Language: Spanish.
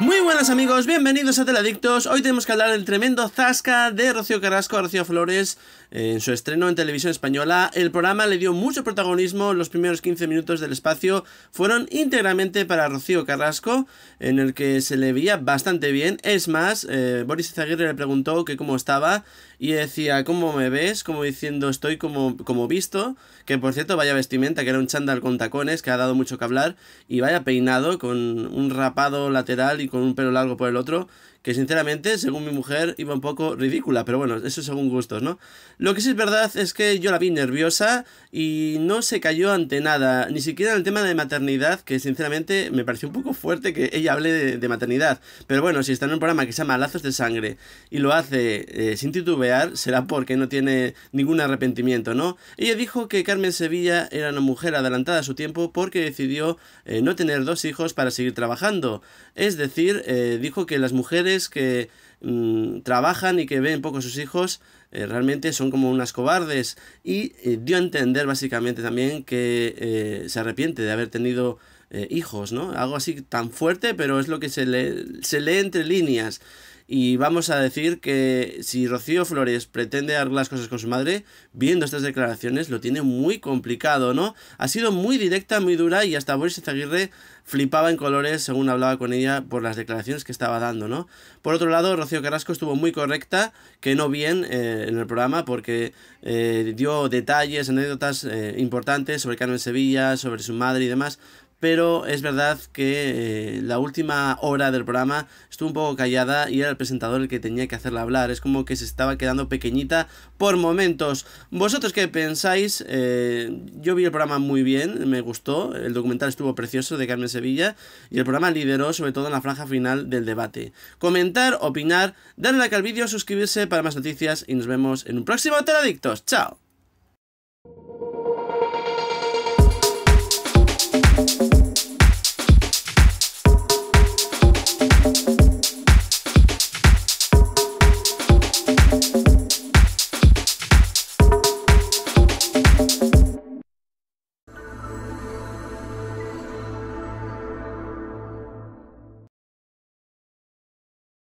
Muy buenas amigos, bienvenidos a Teladictos. Hoy tenemos que hablar del tremendo zasca de Rocío Carrasco Rocío Flores en su estreno en televisión española, el programa le dio mucho protagonismo. Los primeros 15 minutos del espacio fueron íntegramente para Rocío Carrasco, en el que se le veía bastante bien. Es más, eh, Boris Izaguirre le preguntó que cómo estaba y decía, ¿cómo me ves? Como diciendo, estoy como, como visto. Que por cierto, vaya vestimenta, que era un chándal con tacones, que ha dado mucho que hablar. Y vaya peinado, con un rapado lateral y con un pelo largo por el otro que sinceramente, según mi mujer, iba un poco ridícula, pero bueno, eso según gustos, ¿no? Lo que sí es verdad es que yo la vi nerviosa y no se cayó ante nada, ni siquiera en el tema de maternidad, que sinceramente me pareció un poco fuerte que ella hable de, maternidad. Pero bueno, si está en un programa que se llama Lazos de Sangre y lo hace eh, sin titubear, será porque no tiene ningún arrepentimiento, ¿no? Ella dijo que Carmen Sevilla era una mujer adelantada a su tiempo porque decidió eh, no tener dos hijos para seguir trabajando. Es decir, eh, dijo que las mujeres que mm, trabajan y que ven poco a sus hijos eh, realmente son como unas cobardes y eh, dio a entender básicamente también que eh, se arrepiente de haber tenido hijos, ¿no? Algo así tan fuerte, pero es lo que se se lee entre líneas. Y vamos a decir que si Rocío Flores pretende dar las cosas con su madre, viendo estas declaraciones lo tiene muy complicado, ¿no? Ha sido muy directa, muy dura y hasta Boris Zaguirre flipaba en colores según hablaba con ella por las declaraciones que estaba dando, ¿no? Por otro lado, Rocío Carrasco estuvo muy correcta, que no bien eh, en el programa porque eh, dio detalles, anécdotas eh, importantes sobre Carmen Sevilla, sobre su madre y demás, pero es verdad que eh, la última hora del programa estuvo un poco callada y era el presentador el que tenía que hacerla hablar. Es como que se estaba quedando pequeñita por momentos. ¿Vosotros qué pensáis? Eh, yo vi el programa muy bien, me gustó. El documental estuvo precioso de Carmen Sevilla y el programa lideró sobre todo en la franja final del debate. Comentar, opinar, darle like al vídeo, suscribirse para más noticias y nos vemos en un próximo Teladictos. ¡Chao!